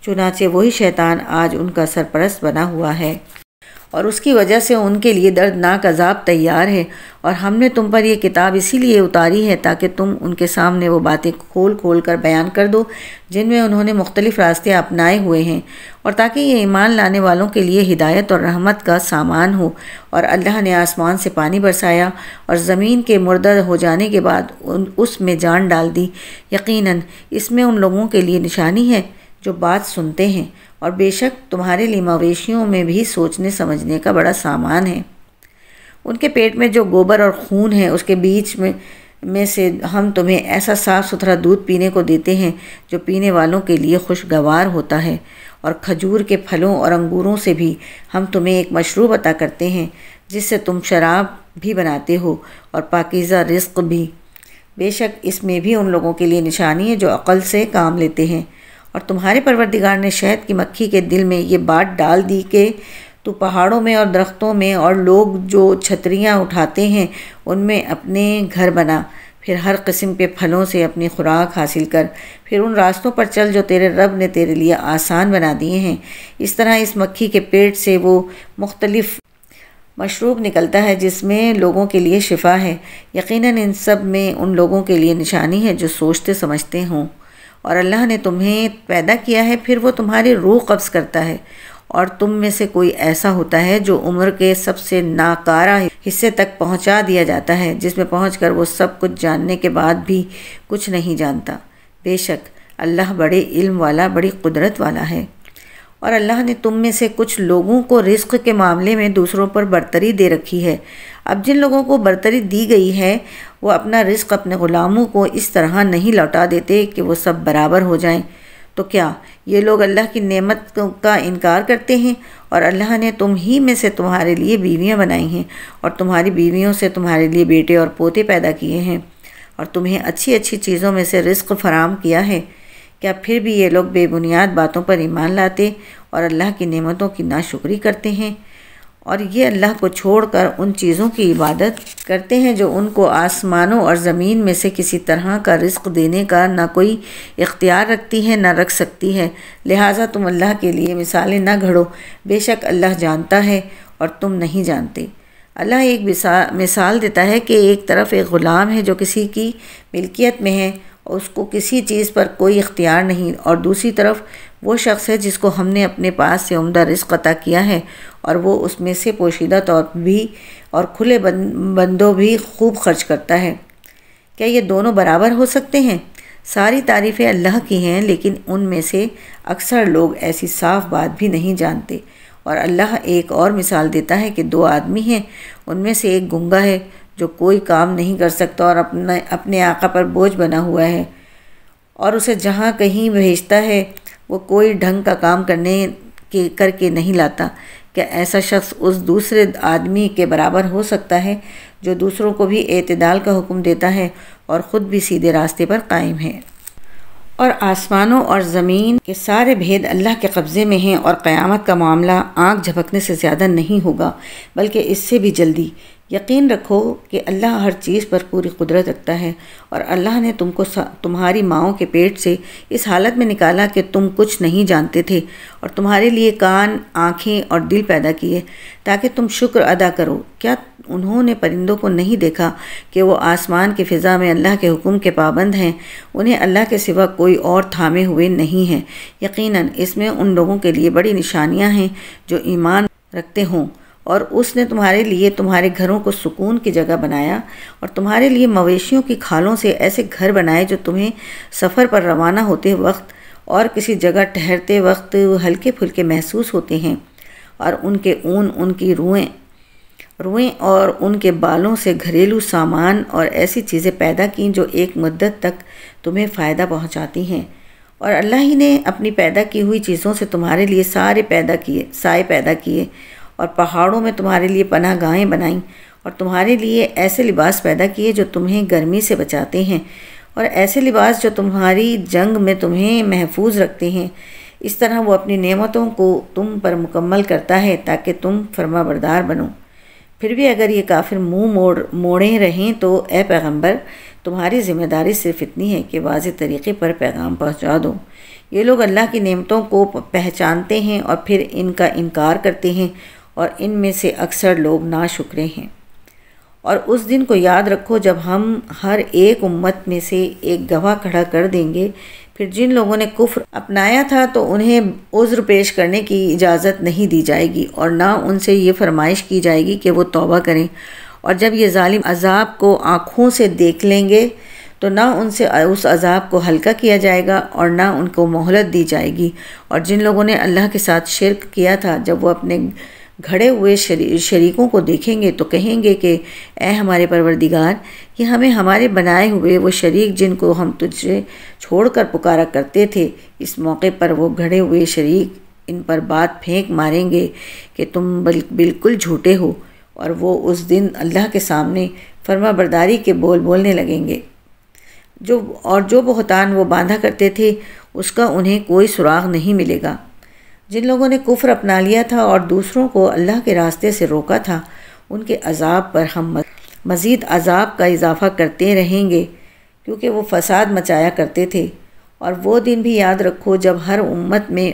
चुनाचे वही शैतान आज उनका सरपरस्त बना हुआ है और उसकी वजह से उनके लिए दर्दनाक अजाब तैयार है और हमने तुम पर यह किताब इसीलिए उतारी है ताकि तुम उनके सामने वो बातें खोल खोल कर बयान कर दो जिनमें उन्होंने मुख्तलिफ़ रास्ते अपनाए हुए हैं और ताकि ये ईमान लाने वालों के लिए हिदायत और रहमत का सामान हो और अल्लाह ने आसमान से पानी बरसाया और ज़मीन के मुर्दा हो जाने के बाद उसमें जान डाल दी यकीनन इसमें उन लोगों के लिए निशानी है जो बात सुनते हैं और बेशक तुम्हारे लिए मवेशियों में भी सोचने समझने का बड़ा सामान है उनके पेट में जो गोबर और खून है उसके बीच में में से हम तुम्हें ऐसा साफ़ सुथरा दूध पीने को देते हैं जो पीने वालों के लिए खुशगवार होता है और खजूर के फलों और अंगूरों से भी हम तुम्हें एक मशरूब अता करते हैं जिससे तुम शराब भी बनाते हो और पाकिज़ा रिस्क भी बेशक इसमें भी उन लोगों के लिए निशानी है जो अक़ल से काम लेते हैं और तुम्हारे परवरदिगार ने शहद की मक्खी के दिल में ये बात डाल दी कि तो पहाड़ों में और दरख्तों में और लोग जो छतरियाँ उठाते हैं उनमें अपने घर बना फिर हर किस्म के फलों से अपनी खुराक हासिल कर फिर उन रास्तों पर चल जो तेरे रब ने तेरे लिए आसान बना दिए हैं इस तरह इस मक्खी के पेट से वो मुख्तलिफ मशरूब निकलता है जिसमें लोगों के लिए शिफा है यकीनन इन सब में उन लोगों के लिए निशानी है जो सोचते समझते हों और अल्लाह ने तुम्हें पैदा किया है फिर वो तुम्हारी रूह कब्ज़ करता है और तुम में से कोई ऐसा होता है जो उम्र के सबसे नाकारा हिस्से तक पहुंचा दिया जाता है जिसमें कर वो सब कुछ जानने के बाद भी कुछ नहीं जानता बेशक अल्लाह बड़े इल्म वाला बड़ी कुदरत वाला है और अल्लाह ने तुम में से कुछ लोगों को रिस्क के मामले में दूसरों पर बरतरी दे रखी है अब जिन लोगों को बरतरी दी गई है वो अपना रिस्क अपने ग़ुलामों को इस तरह नहीं लौटा देते कि वो सब बराबर हो जाएं तो क्या ये लोग अल्लाह की नेमत का इनकार करते हैं और अल्लाह ने तुम ही में से तुम्हारे लिए बीवियाँ बनाई हैं और तुम्हारी बीवियों से तुम्हारे लिए बेटे और पोते पैदा किए हैं और तुम्हें अच्छी अच्छी चीज़ों में से रिस्क फराम किया है क्या फिर भी ये लोग बेबुनियाद बातों पर ईमान लाते और अल्लाह की नेमतों की नाशुक्री करते हैं और ये अल्लाह को छोड़कर उन चीज़ों की इबादत करते हैं जो उनको आसमानों और ज़मीन में से किसी तरह का रिस्क देने का ना कोई इख्तियार रखती है ना रख सकती है लिहाजा तुम अल्लाह के लिए मिसालें ना घड़ो बेशक अल्लाह जानता है और तुम नहीं जानते अल्लाह एक मिसाल देता है कि एक तरफ़ एक ग़ुलाम है जो किसी की मिल्कियत में है उसको किसी चीज़ पर कोई इख्तियार नहीं और दूसरी तरफ वो शख्स है जिसको हमने अपने पास से उम्दा रिस्क अता किया है और वो उसमें से पोशीदा तौर भी और खुले बंदों भी खूब खर्च करता है क्या ये दोनों बराबर हो सकते हैं सारी तारीफ़ें अल्लाह की हैं लेकिन उनमें से अक्सर लोग ऐसी साफ बात भी नहीं जानते और अल्लाह एक और मिसाल देता है कि दो आदमी हैं उनमें से एक गंगा है जो कोई काम नहीं कर सकता और अपने अपने आका पर बोझ बना हुआ है और उसे जहाँ कहीं भेजता है वो कोई ढंग का काम करने के करके नहीं लाता क्या ऐसा शख्स उस दूसरे आदमी के बराबर हो सकता है जो दूसरों को भी अतदाल का हुक्म देता है और ख़ुद भी सीधे रास्ते पर कायम है और आसमानों और ज़मीन के सारे भेद अल्लाह के कब्ज़े में हैं और क़यामत का मामला आँख झपकने से ज़्यादा नहीं होगा बल्कि इससे भी जल्दी यकीन रखो कि अल्लाह हर चीज़ पर पूरी कुदरत रखता है और अल्लाह ने तुमको तुम्हारी माओ के पेट से इस हालत में निकाला कि तुम कुछ नहीं जानते थे और तुम्हारे लिए कान आँखें और दिल पैदा किए ताकि तुम शुक्र अदा करो क्या उन्होंने परिंदों को नहीं देखा कि वो आसमान की फ़िज़ा में अल्लाह के हुक्म के पाबंद हैं उन्हें अल्लाह के सिवा कोई और थामे हुए नहीं हैं यकीनन इसमें उन लोगों के लिए बड़ी निशानियां हैं जो ईमान रखते हों और उसने तुम्हारे लिए तुम्हारे घरों को सुकून की जगह बनाया और तुम्हारे लिए मवेशियों की खालों से ऐसे घर बनाए जो तुम्हें सफ़र पर रवाना होते वक्त और किसी जगह ठहरते वक्त हल्के फुल्के महसूस होते हैं और उनके ऊन उनकी रुएँ रुएँ और उनके बालों से घरेलू सामान और ऐसी चीज़ें पैदा की जो एक मदत तक तुम्हें फ़ायदा पहुँचाती हैं और अल्लाह ही ने अपनी पैदा की हुई चीज़ों से तुम्हारे लिए सारे पैदा किए साए पैदा किए और पहाड़ों में तुम्हारे लिए पनाह गाहें बनाई और तुम्हारे लिए ऐसे लिबास पैदा किए जो तुम्हें गर्मी से बचाते हैं और ऐसे लिबास जो तुम्हारी जंग में तुम्हें महफूज रखते हैं इस तरह वो अपनी नेमतों को तुम पर मुकम्मल करता है ताकि तुम फर्माबरदार बनो फिर भी अगर ये काफिर मुंह मोड़ मोड़े रहें तो ए पैगंबर तुम्हारी जिम्मेदारी सिर्फ इतनी है कि वाज तरीके पर पैगाम पहुंचा दो ये लोग अल्लाह की नेमतों को पहचानते हैं और फिर इनका इनकार करते हैं और इनमें से अक्सर लोग ना शुक्रे हैं और उस दिन को याद रखो जब हम हर एक उम्मत में से एक गवाह खड़ा कर देंगे फिर जिन लोगों ने कुफ्र अपनाया था तो उन्हें उज़्र पेश करने की इजाज़त नहीं दी जाएगी और ना उनसे ये फरमाइश की जाएगी कि वो तौबा करें और जब ये ालिम अजाब को आँखों से देख लेंगे तो ना उनसे उस अजाब को हल्का किया जाएगा और ना उनको मोहलत दी जाएगी और जिन लोगों ने अल्लाह के साथ शिरक किया था जब वो अपने घड़े हुए शरी, शरीकों को देखेंगे तो कहेंगे कि ए हमारे परवरदिगार कि हमें हमारे बनाए हुए वो शरीक जिनको हम तुझे छोड़कर पुकारा करते थे इस मौके पर वो घड़े हुए शरीक इन पर बात फेंक मारेंगे कि तुम बिल्कुल झूठे हो और वो उस दिन अल्लाह के सामने फर्मा बरदारी के बोल बोलने लगेंगे जो और जो बहुतान वो बांधा करते थे उसका उन्हें कोई सुराग नहीं मिलेगा जिन लोगों ने कुफ्र अपना लिया था और दूसरों को अल्लाह के रास्ते से रोका था उनके अजाब पर हम मज़ीद अजाब का इजाफा करते रहेंगे क्योंकि वो फसाद मचाया करते थे और वो दिन भी याद रखो जब हर उम्मत में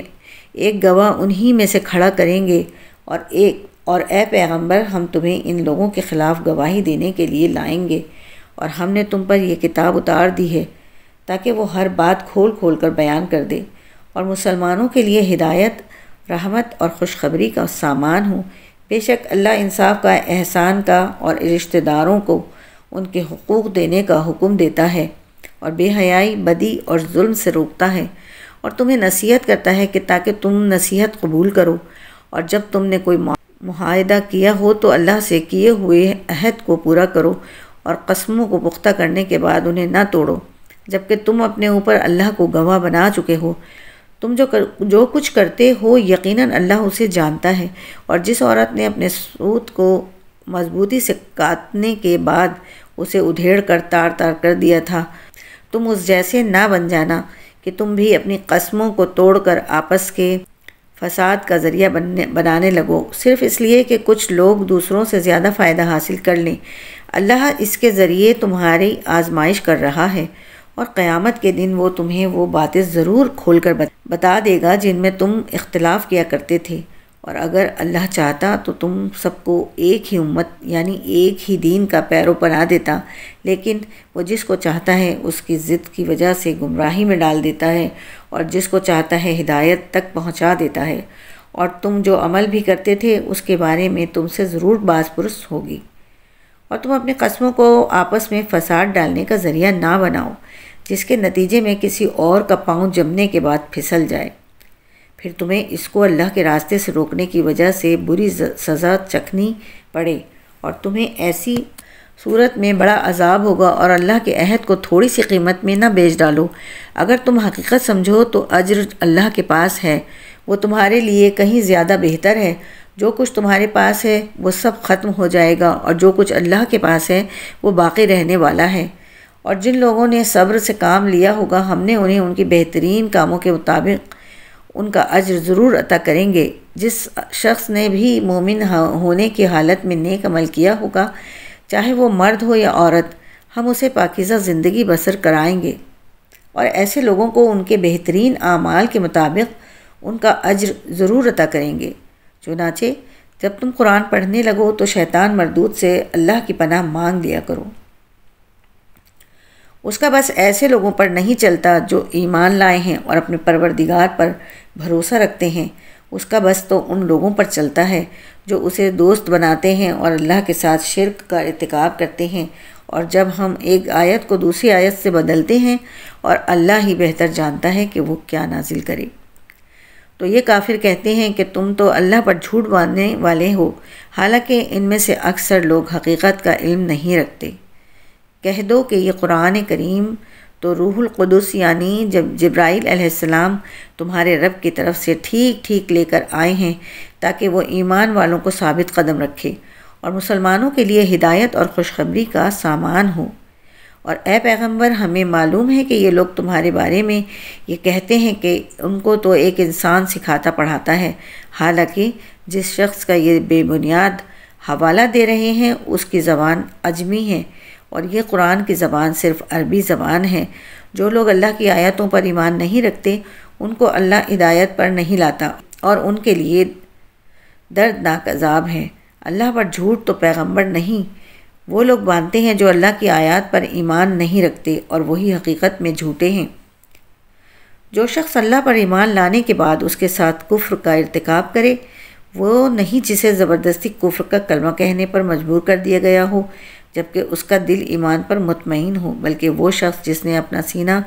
एक गवाह उन्हीं में से खड़ा करेंगे और एक और ए पैगंबर हम तुम्हें इन लोगों के ख़िलाफ़ गवाही देने के लिए लाएंगे और हमने तुम पर यह किताब उतार दी है ताकि वो हर बात खोल खोल कर बयान कर दे और मुसलमानों के लिए हिदायत रहमत और खुशखबरी का सामान हूँ बेशक अल्लाह इंसाफ का एहसान का और रिश्तेदारों को उनके हकूक़ देने का हुक्म देता है और बेहयाई बदी और जुल्म से रोकता है और तुम्हें नसीहत करता है कि ताकि तुम नसीहत कबूल करो और जब तुमने कोई माहदा किया हो तो अल्लाह से किए हुए अहद को पूरा करो और कस्मों को पुख्ता करने के बाद उन्हें ना तोड़ो जबकि तुम अपने ऊपर अल्लाह को गवाह बना चुके हो तुम जो कर जो कुछ करते हो यकीनन अल्लाह उसे जानता है और जिस औरत ने अपने सूत को मजबूती से काटने के बाद उसे उधेड़ कर तार तार कर दिया था तुम उस जैसे ना बन जाना कि तुम भी अपनी कस्मों को तोड़कर आपस के फसाद का ज़रिया बनने बनाने लगो सिर्फ इसलिए कि कुछ लोग दूसरों से ज़्यादा फ़ायदा हासिल कर लें अल्लाह इसके ज़रिए तुम्हारी आजमाइश कर रहा है और क़यामत के दिन वो तुम्हें वो बातें ज़रूर खोल कर बता देगा जिनमें तुम इख्तलाफ किया करते थे और अगर अल्लाह चाहता तो तुम सबको एक ही उम्मत यानी एक ही दीन का पैरों बना देता लेकिन वो जिसको चाहता है उसकी ज़िद की वजह से गुमराही में डाल देता है और जिसको चाहता है हिदायत तक पहुंचा देता है और तुम जो अमल भी करते थे उसके बारे में तुमसे ज़रूर बाज पुरुष होगी और तुम अपने कस्बों को आपस में फसाद डालने का ज़रिया ना बनाओ जिसके नतीजे में किसी और का पाँव जमने के बाद फिसल जाए फिर तुम्हें इसको अल्लाह के रास्ते से रोकने की वजह से बुरी सज़ा चखनी पड़े और तुम्हें ऐसी सूरत में बड़ा अजाब होगा और अल्लाह के अहद को थोड़ी सी कीमत में ना बेच डालो अगर तुम हकीकत समझो तो अज्र अल्लाह के पास है वो तुम्हारे लिए कहीं ज़्यादा बेहतर है जो कुछ तुम्हारे पास है वो सब ख़त्म हो जाएगा और जो कुछ अल्लाह के पास है वो बाकी रहने वाला है और जिन लोगों ने सब्र से काम लिया होगा हमने उन्हें उनकी बेहतरीन कामों के मुताबिक उनका अज्र ज़रूर अता करेंगे जिस शख्स ने भी मोमिन होने की हालत में नेक अमल किया होगा चाहे वो मर्द हो या औरत हम उसे पाकिज़ा ज़िंदगी बसर कराएंगे और ऐसे लोगों को उनके बेहतरीन आमाल के मुताबिक उनका अज्र ज़रूर अता करेंगे चुनाचे जब तुम कुरान पढ़ने लगो तो शैतान मरदूद से अल्लाह की पनाह मांग लिया करो उसका बस ऐसे लोगों पर नहीं चलता जो ईमान लाए हैं और अपने परवरदिगार पर भरोसा रखते हैं उसका बस तो उन लोगों पर चलता है जो उसे दोस्त बनाते हैं और अल्लाह के साथ शिरक का इरतकब करते हैं और जब हम एक आयत को दूसरी आयत से बदलते हैं और अल्लाह ही बेहतर जानता है कि वो क्या नाजिल करे तो ये काफिर कहते हैं कि तुम तो अल्लाह पर झूठ बांधने वाले हो हालांकि इनमें से अक्सर लोग हकीकत का इल्म नहीं रखते कह दो कि ये कुरान करीम तो रूहुल क़ुदस यानी जब जब्राइल अलैहिस्सलाम तुम्हारे रब की तरफ से ठीक ठीक लेकर आए हैं ताकि वो ईमान वालों को साबित कदम रखे और मुसलमानों के लिए हिदायत और खुशखबरी का सामान हो और ए पैगंबर हमें मालूम है कि ये लोग तुम्हारे बारे में ये कहते हैं कि उनको तो एक इंसान सिखाता पढ़ाता है हालांकि जिस शख्स का ये बेबुनियाद हवाला दे रहे हैं उसकी ज़बान अजमी है और ये कुरान की ज़बान सिर्फ अरबी ज़बान है जो लोग अल्लाह की आयतों पर ईमान नहीं रखते उनको अल्लाह हिदायत पर नहीं लाता और उनके लिए दर्दनाक अजाब है अल्लाह पर झूठ तो पैगंबर नहीं वो लोग मानते हैं जो अल्लाह की आयत पर ईमान नहीं रखते और वही हकीकत में झूठे हैं जो शख्स अल्लाह पर ईमान लाने के बाद उसके साथ कुफ्र का इरतकब करे वो नहीं जिसे ज़बरदस्ती कुफ्र का कलमा कहने पर मजबूर कर दिया गया हो जबकि उसका दिल ईमान पर मुतमिन हो बल्कि वो शख्स जिसने अपना सीना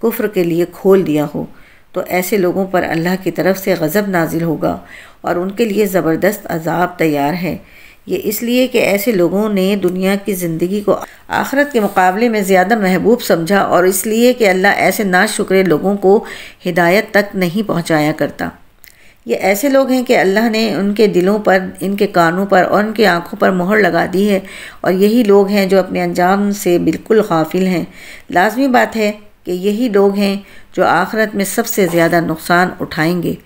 कुफ्र के लिए खोल दिया हो तो ऐसे लोगों पर अल्लाह की तरफ से गज़ब नाजिल होगा और उनके लिए ज़बरदस्त अजाब तैयार है ये इसलिए कि ऐसे लोगों ने दुनिया की ज़िंदगी को आखरत के मुकाबले में ज़्यादा महबूब समझा और इसलिए कि अल्लाह ऐसे नाशुक्रे लोगों को हिदायत तक नहीं पहुँचाया करता ये ऐसे लोग हैं कि अल्लाह ने उनके दिलों पर इनके कानों पर और उनकी आँखों पर मोहर लगा दी है और यही लोग हैं जो अपने अनजाम से बिल्कुल गाफिल हैं लाजमी बात है कि यही लोग हैं जो आखरत में सबसे ज़्यादा नुकसान उठाएंगे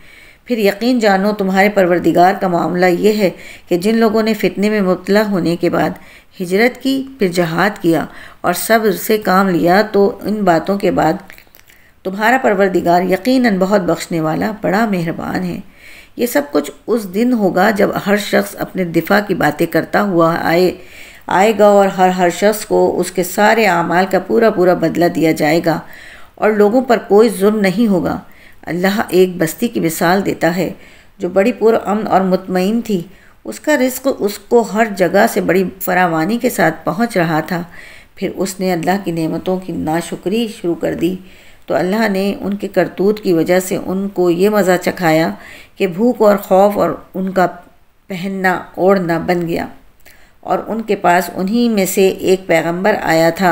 फिर यकीन जानो तुम्हारे परवरदिगार का मामला यह है कि जिन लोगों ने फितने में मुबला होने के बाद हिजरत की फिर जहाद किया और सब्र से काम लिया तो इन बातों के बाद तुम्हारा परवरदिगार यकीनन बहुत बख्शने वाला बड़ा मेहरबान है ये सब कुछ उस दिन होगा जब हर शख्स अपने दिफा की बातें करता हुआ आए आएगा और हर हर शख्स को उसके सारे अमाल का पूरा पूरा बदला दिया जाएगा और लोगों पर कोई जुर्म नहीं होगा अल्लाह एक बस्ती की मिसाल देता है जो बड़ी पुरान और मुतमिन थी उसका रिस्क उसको हर जगह से बड़ी फरावानी के साथ पहुंच रहा था फिर उसने अल्लाह की नेमतों की नाशुक्री शुरू कर दी तो अल्लाह ने उनके करतूत की वजह से उनको ये मज़ा चखाया कि भूख और खौफ और उनका पहनना ओढ़ना बन गया और उनके पास उन्हीं में से एक पैगंबर आया था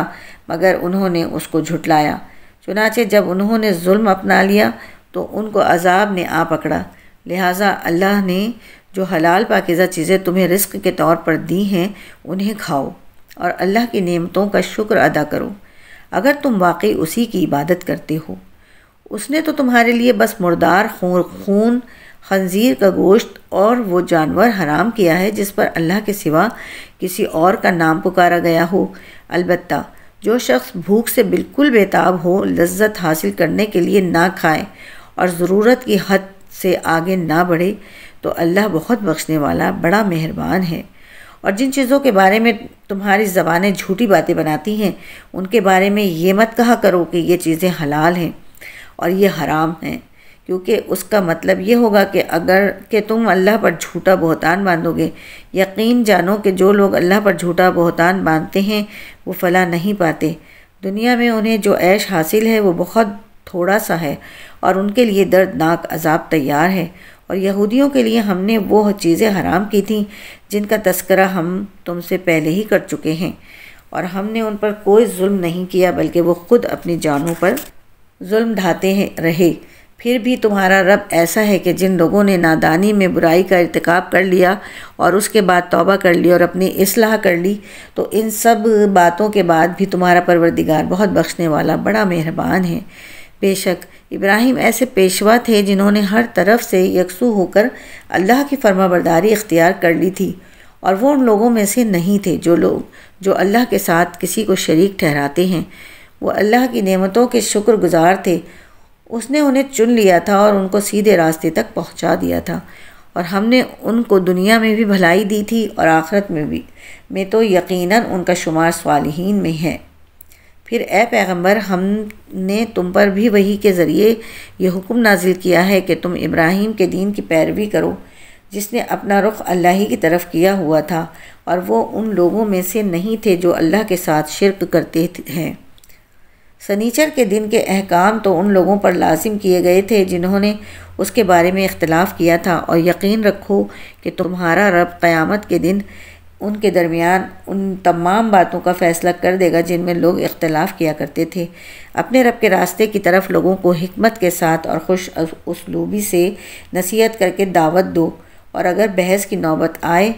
मगर उन्होंने उसको झुटलाया चुनाचे जब उन्होंने जुल्म अपना लिया तो उनको अजाब ने आ पकड़ा लिहाजा अल्लाह ने जो हलाल पाकिज़ा चीज़ें तुम्हें रिस्क के तौर पर दी हैं उन्हें खाओ और अल्लाह की नियमतों का शुक्र अदा करो अगर तुम वाकई उसी की इबादत करते हो उसने तो तुम्हारे लिए बस मुर्दार खून खून खंजीर का गोश्त और वो जानवर हराम किया है जिस पर अल्लाह के सिवा किसी और का नाम पुकारा गया हो अलबत् जो शख्स भूख से बिल्कुल बेताब हो लज्जत हासिल करने के लिए ना खाए और ज़रूरत की हद से आगे ना बढ़े तो अल्लाह बहुत बख्शने वाला बड़ा मेहरबान है और जिन चीज़ों के बारे में तुम्हारी ज़बानें झूठी बातें बनाती हैं उनके बारे में ये मत कहा करो कि ये चीज़ें हलाल हैं और ये हराम हैं क्योंकि उसका मतलब ये होगा कि अगर कि तुम अल्लाह पर झूठा बहतान बांधोगे यकीन जानो कि जो लोग अल्लाह पर झूठा बहतान बांधते हैं वो फला नहीं पाते दुनिया में उन्हें जो ऐश हासिल है वो बहुत थोड़ा सा है और उनके लिए दर्दनाक अजाब तैयार है और यहूदियों के लिए हमने वो चीज़ें हराम की थीं जिनका तस्करा हम तुमसे पहले ही कर चुके हैं और हमने उन पर कोई जुल्म नहीं किया बल्कि वो खुद अपनी जानों पर जुल्म ढाते हैं रहे फिर भी तुम्हारा रब ऐसा है कि जिन लोगों ने नादानी में बुराई का irतकब कर लिया और उसके बाद तौबा कर ली और अपनी असलाह कर ली तो इन सब बातों के बाद भी तुम्हारा परवरदिगार बहुत बख्शने वाला बड़ा मेहरबान है बेशक इब्राहिम ऐसे पेशवा थे जिन्होंने हर तरफ से यकसू होकर अल्लाह की फर्माबरदारी इख्तियार कर ली थी और वो उन लोगों में से नहीं थे जो लोग जो अल्लाह के साथ किसी को शरीक ठहराते हैं वो अल्लाह की नेमतों के शुक्रगुजार थे उसने उन्हें चुन लिया था और उनको सीधे रास्ते तक पहुंचा दिया था और हमने उनको दुनिया में भी भलाई दी थी और आखरत में भी में तो यकीनन उनका शुमार सालहीन में है फिर ए पैगंबर हमने तुम पर भी वही के ज़रिए यह हुक्म नाजिल किया है कि तुम इब्राहिम के दीन की पैरवी करो जिसने अपना रुख अल्लाह ही की तरफ किया हुआ था और वो उन लोगों में से नहीं थे जो अल्लाह के साथ शिरक करते हैं सनीचर के दिन के अहकाम तो उन लोगों पर लाजिम किए गए थे जिन्होंने उसके बारे में इख्तलाफ किया था और यकीन रखो कि तुम्हारा रब क़यामत के दिन उनके दरमियान उन तमाम बातों का फ़ैसला कर देगा जिनमें लोग इख्तलाफ किया करते थे अपने रब के रास्ते की तरफ लोगों को हमत के साथ और खुश उसलूबी से नसीहत करके दावत दो और अगर बहस की नौबत आए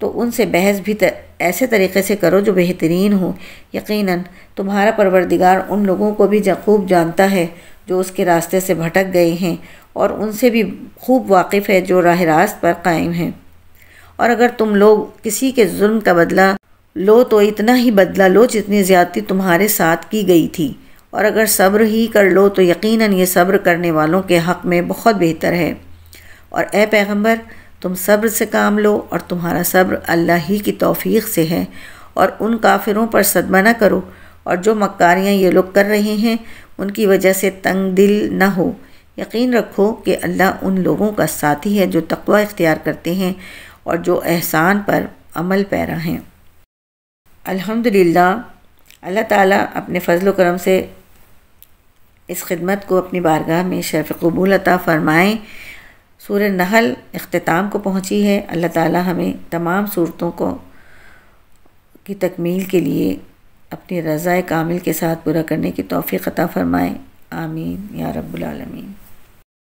तो उनसे बहस भी तर, ऐसे तरीके से करो जो बेहतरीन हो यकीनन तुम्हारा परवरदिगार उन लोगों को भी खूब जानता है जो उसके रास्ते से भटक गए हैं और उनसे भी खूब वाकिफ़ है जो राह रास्त पर कायम हैं और अगर तुम लोग किसी के जुल्म का बदला लो तो इतना ही बदला लो जितनी ज़्यादती तुम्हारे साथ की गई थी और अगर सब्र ही कर लो तो यकीनन ये सब्र करने वालों के हक़ में बहुत बेहतर है और ए पैगम्बर तुम सब्र से काम लो और तुम्हारा सब्र अल्लाह ही की तौफीक से है और उन काफिरों पर सदमा ना करो और जो मक्कारियां ये लोग कर रहे हैं उनकी वजह से तंग दिल ना हो यकीन रखो कि अल्लाह उन लोगों का साथी है जो तकवा इख्तियार करते हैं और जो एहसान पर अमल पैरा हैं अल्हम्दुलिल्लाह अल्लाह ताला अपने फ़जल करम से इस खिदमत को अपनी बारगाह में शरफ़ कबूल अता फ़रमाएँ सूर नहल अख्ताम को पहुँची है अल्लाह ताला हमें तमाम सूरतों को की तकमील के लिए अपनी रज़ा कामिल के साथ पूरा करने की तोफ़ी अता फ़रमाएँ आमीन या रब्बुल रबालमीन